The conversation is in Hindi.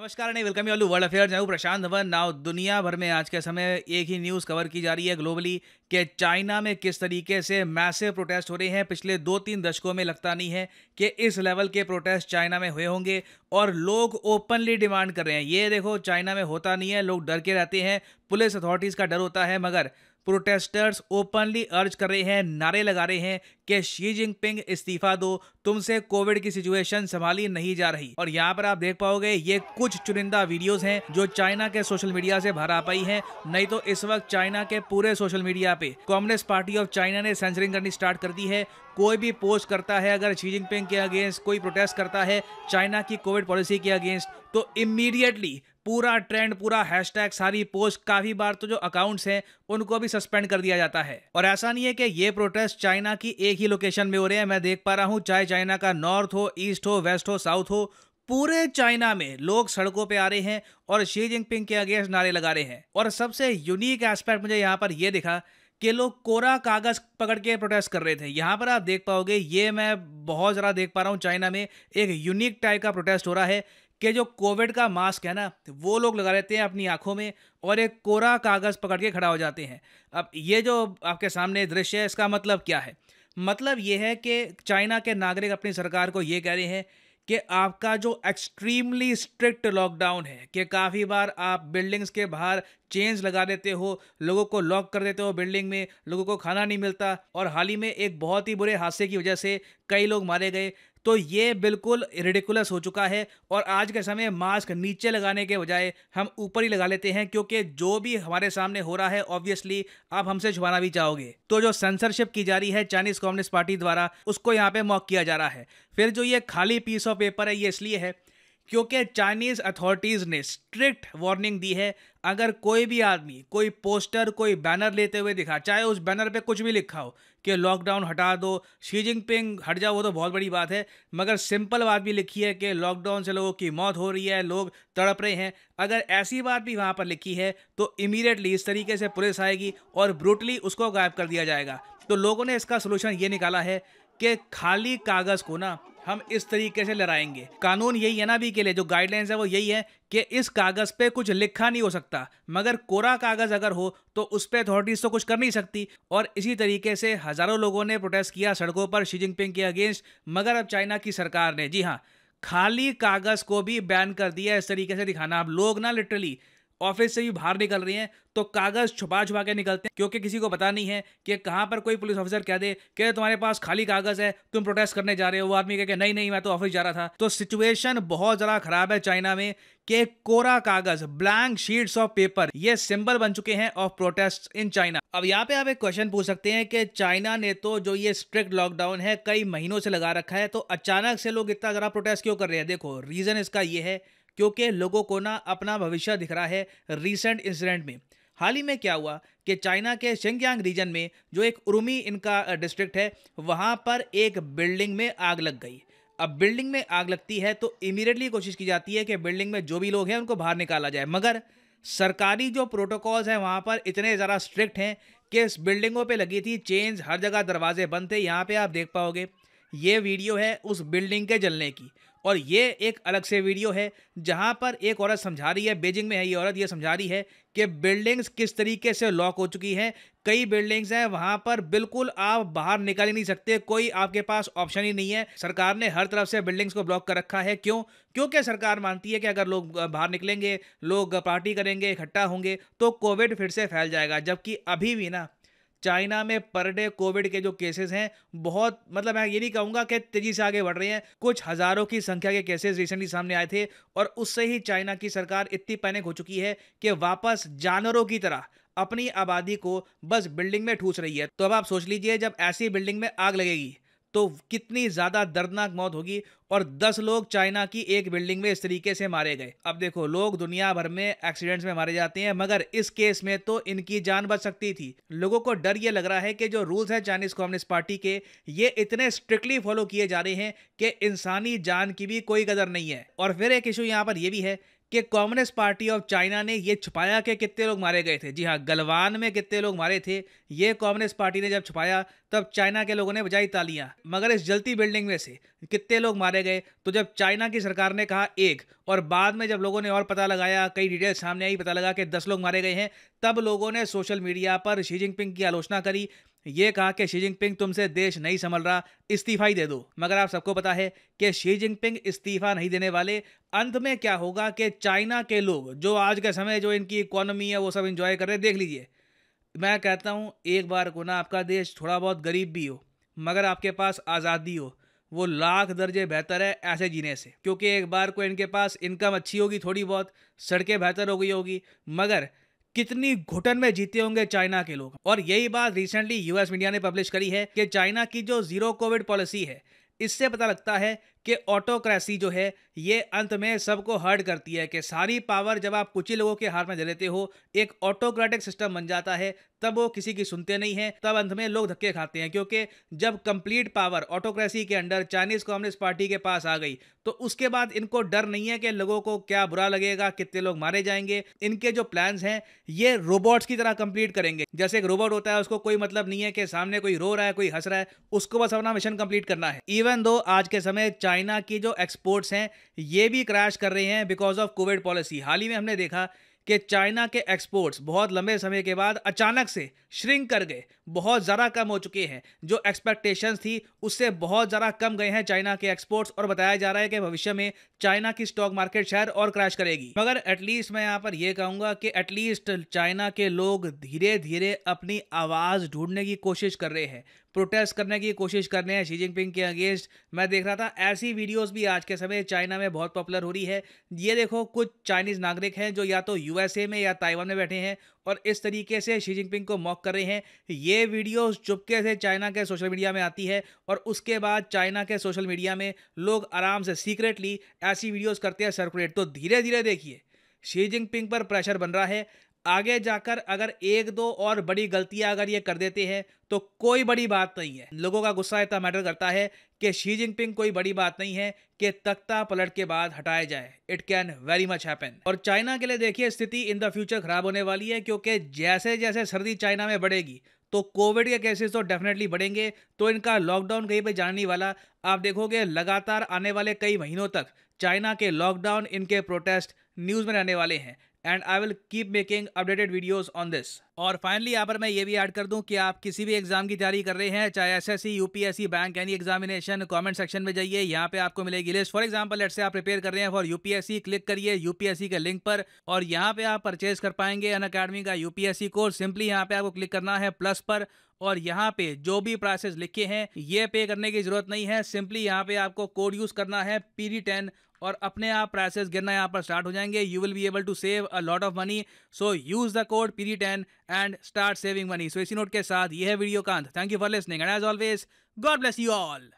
नमस्कार नहीं वेलकम यू वर्ल्ड अफेयर जाऊँ प्रशांत धवन नाउ दुनिया भर में आज के समय एक ही न्यूज़ कवर की जा रही है ग्लोबली कि चाइना में किस तरीके से मैसिव प्रोटेस्ट हो रहे हैं पिछले दो तीन दशकों में लगता नहीं है कि इस लेवल के प्रोटेस्ट चाइना में हुए होंगे और लोग ओपनली डिमांड कर रहे हैं ये देखो चाइना में होता नहीं है लोग डर के रहते हैं पुलिस अथॉरिटीज़ का डर होता है मगर प्रोटेस्टर्स ओपनली अर्ज कर रहे हैं नारे लगा रहे हैं कि शी जिनपिंग इस्तीफा दो तुमसे कोविड की सिचुएशन संभाली नहीं जा रही और यहाँ पर आप देख पाओगे ये कुछ चुनिंदा वीडियोस हैं जो चाइना के सोशल मीडिया से भरा पाई हैं नहीं तो इस वक्त चाइना के पूरे सोशल मीडिया पे कम्युनिस्ट पार्टी ऑफ चाइना ने सेंसरिंग करनी स्टार्ट कर दी है कोई भी पोस्ट करता है अगर शी जिनपिंग के अगेंस्ट कोई प्रोटेस्ट करता है चाइना की कोविड पॉलिसी के अगेंस्ट तो इमीडिएटली पूरा ट्रेंड पूरा हैशटैग सारी पोस्ट काफी बार तो जो अकाउंट्स हैं उनको भी सस्पेंड कर दिया जाता है और ऐसा नहीं है कि ये प्रोटेस्ट चाइना की एक ही लोकेशन में हो रहे हैं मैं देख पा रहा हूँ चाहे चाइना का नॉर्थ हो ईस्ट हो वेस्ट हो साउथ हो पूरे चाइना में लोग सड़कों पे आ रहे हैं और शी जिनपिंग के अगेंस्ट नारे लगा रहे हैं और सबसे यूनिक एस्पेक्ट मुझे यहाँ पर यह दिखा के लोग कोरा कागज पकड़ के प्रोटेस्ट कर रहे थे यहाँ पर आप देख पाओगे ये मैं बहुत ज़रा देख पा रहा हूँ चाइना में एक यूनिक टाइप का प्रोटेस्ट हो रहा है कि जो कोविड का मास्क है ना वो लोग लगा लेते हैं अपनी आंखों में और एक कोरा कागज़ पकड़ के खड़ा हो जाते हैं अब ये जो आपके सामने दृश्य है इसका मतलब क्या है मतलब ये है कि चाइना के नागरिक अपनी सरकार को ये कह रहे हैं कि आपका जो एक्सट्रीमली स्ट्रिक्ट लॉकडाउन है कि काफ़ी बार आप बिल्डिंग्स के बाहर चेंज लगा देते हो लोगों को लॉक कर देते हो बिल्डिंग में लोगों को खाना नहीं मिलता और हाल ही में एक बहुत ही बुरे हादसे की वजह से कई लोग मारे गए तो ये बिल्कुल रेडिकुलस हो चुका है और आज के समय मास्क नीचे लगाने के बजाय हम ऊपर ही लगा लेते हैं क्योंकि जो भी हमारे सामने हो रहा है ऑब्वियसली आप हमसे छुपाना भी चाहोगे तो जो सेंसरशिप की जा रही है चाइनीज कम्युनिस्ट पार्टी द्वारा उसको यहाँ पे मॉक किया जा रहा है फिर जो ये खाली पीस ऑफ पेपर है ये इसलिए है क्योंकि चाइनीज़ अथॉरिटीज़ ने स्ट्रिक्ट वार्निंग दी है अगर कोई भी आदमी कोई पोस्टर कोई बैनर लेते हुए दिखा चाहे उस बैनर पे कुछ भी लिखा हो कि लॉकडाउन हटा दो शी जिनपिंग हट जाओ वो तो बहुत बड़ी बात है मगर सिंपल बात भी लिखी है कि लॉकडाउन से लोगों की मौत हो रही है लोग तड़प रहे हैं अगर ऐसी बात भी वहाँ पर लिखी है तो इमीडिएटली इस तरीके से पुलिस आएगी और ब्रूटली उसको गायब कर दिया जाएगा तो लोगों ने इसका सोल्यूशन ये निकाला है कि खाली कागज़ को ना हम इस तरीके से लड़ाएंगे कानून यही है ना अभी के लिए जो गाइडलाइंस है वो यही है कि इस कागज़ पे कुछ लिखा नहीं हो सकता मगर कोरा कागज़ अगर हो तो उस पर अथॉरिटीज़ तो कुछ कर नहीं सकती और इसी तरीके से हज़ारों लोगों ने प्रोटेस्ट किया सड़कों पर शी जिनपिंग के अगेंस्ट मगर अब चाइना की सरकार ने जी हाँ खाली कागज़ को भी बैन कर दिया इस तरीके से दिखाना अब लोग ना लिटरली ऑफिस से भी बाहर निकल रही हैं तो कागज छुपा छुपा के निकलते हैं क्योंकि किसी को पता नहीं है कि कहां पर कोई पुलिस ऑफिसर कह दे कि तुम्हारे पास खाली कागज है तुम प्रोटेस्ट करने जा रहे हो वो आदमी कह नहीं नहीं मैं तो ऑफिस जा रहा था तो सिचुएशन बहुत ज़्यादा खराब है चाइना में कि कोरा कागज ब्लैंक शीट्स ऑफ पेपर ये सिंबल बन चुके हैं ऑफ प्रोटेस्ट इन चाइना अब यहाँ पे आप एक क्वेश्चन पूछ सकते हैं कि चाइना ने तो जो ये स्ट्रिक्ट लॉकडाउन है कई महीनों से लगा रखा है तो अचानक से लोग इतना ज़रा प्रोटेस्ट क्यों कर रहे हैं देखो रीज़न इसका ये है क्योंकि लोगों को ना अपना भविष्य दिख रहा है रीसेंट इंसिडेंट में हाल ही में क्या हुआ कि चाइना के शेंगयांग रीजन में जो एक उर्मी इनका डिस्ट्रिक्ट है वहाँ पर एक बिल्डिंग में आग लग गई अब बिल्डिंग में आग लगती है तो इमीडिएटली कोशिश की जाती है कि बिल्डिंग में जो भी लोग हैं उनको बाहर निकाला जाए मगर सरकारी जो प्रोटोकॉल्स हैं वहाँ पर इतने ज़्यादा स्ट्रिक्ट हैं कि इस बिल्डिंगों पे लगी थी चेंज हर जगह दरवाजे बंद थे यहाँ पे आप देख पाओगे ये वीडियो है उस बिल्डिंग के जलने की और ये एक अलग से वीडियो है जहाँ पर एक औरत समझा रही है बेजिंग में है ये औरत ये समझा रही है कि बिल्डिंग्स किस तरीके से लॉक हो चुकी हैं कई बिल्डिंग्स हैं वहाँ पर बिल्कुल आप बाहर निकल ही नहीं सकते कोई आपके पास ऑप्शन ही नहीं है सरकार ने हर तरफ से बिल्डिंग्स को ब्लॉक कर रखा है क्यों क्योंकि सरकार मानती है कि अगर लोग बाहर निकलेंगे लोग पार्टी करेंगे इकट्ठा होंगे तो कोविड फिर से फैल जाएगा जबकि अभी भी ना चाइना में पर डे कोविड के जो केसेस हैं बहुत मतलब मैं ये नहीं कहूँगा कि तेजी से आगे बढ़ रहे हैं कुछ हज़ारों की संख्या के केसेस रिसेंटली सामने आए थे और उससे ही चाइना की सरकार इतनी पैनिक हो चुकी है कि वापस जानवरों की तरह अपनी आबादी को बस बिल्डिंग में ठूस रही है तो अब आप सोच लीजिए जब ऐसी बिल्डिंग में आग लगेगी तो कितनी ज़्यादा दर्दनाक मौत होगी और दस लोग चाइना की एक बिल्डिंग में इस तरीके से मारे गए अब देखो लोग दुनिया भर में एक्सीडेंट्स में मारे जाते हैं मगर इस केस में तो इनकी जान बच सकती थी लोगों को डर ये लग रहा है कि जो रूल्स हैं चाइनीज कम्युनिस्ट पार्टी के ये इतने स्ट्रिक्टली फॉलो किए जा रहे हैं कि इंसानी जान की भी कोई कदर नहीं है और फिर एक इशू यहाँ पर यह भी है कि कम्युनिस्ट पार्टी ऑफ चाइना ने ये छुपाया कि कितने लोग मारे गए थे जी हाँ गलवान में कितने लोग मारे थे ये कम्युनिस्ट पार्टी ने जब छुपाया तब चाइना के लोगों ने बजाई तालियां मगर इस जलती बिल्डिंग में से कितने लोग मारे गए तो जब चाइना की सरकार ने कहा एक और बाद में जब लोगों ने और पता लगाया कई डिटेल सामने आई पता लगा कि दस लोग मारे गए हैं तब लोगों ने सोशल मीडिया पर शी जिनपिंग की आलोचना करी ये कहा कि शी जिनपिंग तुमसे देश नहीं संभल रहा इस्तीफा ही दे दो मगर आप सबको पता है कि शी जिनपिंग इस्तीफा नहीं देने वाले अंत में क्या होगा कि चाइना के लोग जो आज के समय जो इनकी इकोनॉमी है वो सब इंजॉय कर रहे हैं देख लीजिए मैं कहता हूँ एक बार को ना आपका देश थोड़ा बहुत गरीब भी हो मगर आपके पास आज़ादी हो वो लाख दर्जे बेहतर है ऐसे जीने से क्योंकि एक बार को इनके पास इनकम अच्छी होगी थोड़ी बहुत सड़कें बेहतर हो गई होगी मगर कितनी घुटन में जीते होंगे चाइना के लोग और यही बात रिसेंटली यूएस मीडिया ने पब्लिश करी है कि चाइना की जो जीरो कोविड पॉलिसी है इससे पता लगता है कि ऑटोक्रेसी जो है ये अंत में सबको हर्ट करती है कि सारी पावर जब आप कुछ ही लोगों के हाथ में दे देते हो एक ऑटोक्रेटिक सिस्टम बन जाता है तब वो किसी की सुनते नहीं है तब अंत में लोग धक्के खाते हैं क्योंकि जब कंप्लीट पावर ऑटोक्रेसी के अंडर चाइनीज कम्युनिस्ट पार्टी के पास आ गई तो उसके बाद इनको डर नहीं है कि लोगों को क्या बुरा लगेगा कितने लोग मारे जाएंगे इनके जो प्लान हैं ये रोबोट्स की तरह कंप्लीट करेंगे जैसे एक रोबोट होता है उसको कोई मतलब नहीं है कि सामने कोई रो रहा है कोई हंस रहा है उसको बस अपना मिशन कंप्लीट करना है इवन दो आज के समय चाइना की जो एक्सपोर्ट्स हैं ये भी क्रैश कर रहे हैं बिकॉज ऑफ कोविड पॉलिसी हाल ही में हमने देखा कि चाइना के एक्सपोर्ट्स बहुत लंबे समय के बाद अचानक से श्रिंक कर गए बहुत ज़्यादा कम हो चुके हैं जो एक्सपेक्टेशंस थी उससे बहुत ज़्यादा कम गए हैं चाइना के एक्सपोर्ट्स और बताया जा रहा है कि भविष्य में चाइना की स्टॉक मार्केट शायद और क्रैश करेगी मगर एटलीस्ट मैं यहाँ पर यह कहूँगा कि एटलीस्ट चाइना के लोग धीरे धीरे अपनी आवाज़ ढूंढने की कोशिश कर रहे हैं प्रोटेस्ट करने की कोशिश कर रहे हैं शी जिनपिंग के अगेंस्ट मैं देख रहा था ऐसी वीडियोज भी आज के समय चाइना में बहुत पॉपुलर हो रही है ये देखो कुछ चाइनीज़ नागरिक हैं जो या तो यू यूएसए में या ताइवान में बैठे हैं और इस तरीके से शी जिनपिंग को मॉक कर रहे हैं ये वीडियो चुपके से चाइना के सोशल मीडिया में आती है और उसके बाद चाइना के सोशल मीडिया में लोग आराम से सीक्रेटली ऐसी वीडियोज करते हैं सर्कुलेट तो धीरे धीरे देखिए शी जिनपिंग पर प्रेशर बन रहा है आगे जाकर अगर एक दो और बड़ी गलतियां अगर ये कर देते हैं तो कोई बड़ी बात नहीं है लोगों का गुस्सा इतना मैटर करता है कि शी जिनपिंग कोई बड़ी बात नहीं है कि तख्ता पलट के बाद हटाया जाए it can very much happen और चाइना के लिए देखिए स्थिति इन द फ्यूचर खराब होने वाली है क्योंकि जैसे जैसे सर्दी चाइना में बढ़ेगी तो कोविड के केसेस तो डेफिनेटली बढ़ेंगे तो इनका लॉकडाउन कहीं पे जाने नहीं वाला आप देखोगे लगातार आने वाले कई महीनों तक चाइना के लॉकडाउन इनके प्रोटेस्ट न्यूज़ में रहने वाले हैं and I will keep making updated videos on this और फाइनली यहाँ पर मैं ये भी ऐड कर दूं कि आप किसी भी एग्जाम की तैयारी कर रहे हैं चाहे S S C UPSC bank any examination comment section में जाइए यहाँ पे आपको मिलेगी लिस्ट फॉर एग्जाम्पल एट से आप प्रिपेयर कर रहे हैं फॉर यूपीएससी क्लिक करिए यूपीएससी के लिंक पर और यहाँ पे आप परचेज कर पाएंगे अन का यूपीएससी कोर्स सिंपली यहाँ पे आपको क्लिक करना है प्लस पर और यहाँ पे जो भी प्राइसेस लिखे हैं ये पे करने की जरूरत नहीं है सिंपली यहाँ पे आपको कोड यूज करना है पी टेन और अपने आप प्राइसेस गिरना यहाँ पर स्टार्ट हो जाएंगे you will be able to save a lot of money so use the code P ten and start saving money so इसी नोट के साथ यह है वीडियो कांत thank you for listening and as always God bless you all